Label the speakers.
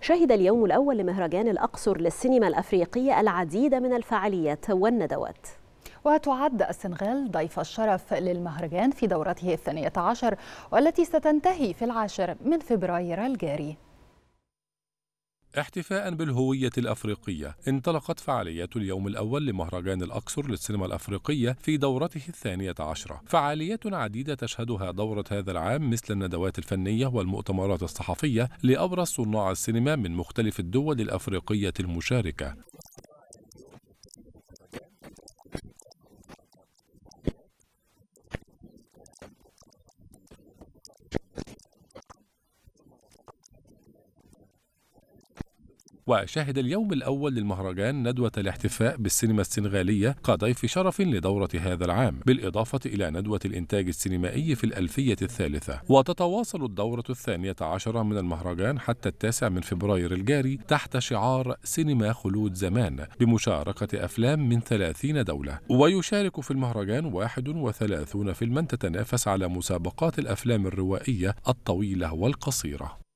Speaker 1: شهد اليوم الأول لمهرجان الأقصر للسينما الأفريقية العديد من الفعاليات والندوات وتعد السنغال ضيف الشرف للمهرجان في دورته الثانية عشر والتي ستنتهي في العاشر من فبراير الجاري
Speaker 2: احتفاء بالهوية الأفريقية انطلقت فعاليات اليوم الأول لمهرجان الأقصر للسينما الأفريقية في دورته الثانية عشرة فعاليات عديدة تشهدها دورة هذا العام مثل الندوات الفنية والمؤتمرات الصحفية لأبرز صناع السينما من مختلف الدول الأفريقية المشاركة وشهد اليوم الأول للمهرجان ندوة الاحتفاء بالسينما السنغالية كضيف شرف لدورة هذا العام بالإضافة إلى ندوة الإنتاج السينمائي في الألفية الثالثة وتتواصل الدورة الثانية عشرة من المهرجان حتى التاسع من فبراير الجاري تحت شعار سينما خلود زمان بمشاركة أفلام من 30 دولة ويشارك في المهرجان 31 فيلما تتنافس على مسابقات الأفلام الروائية الطويلة والقصيرة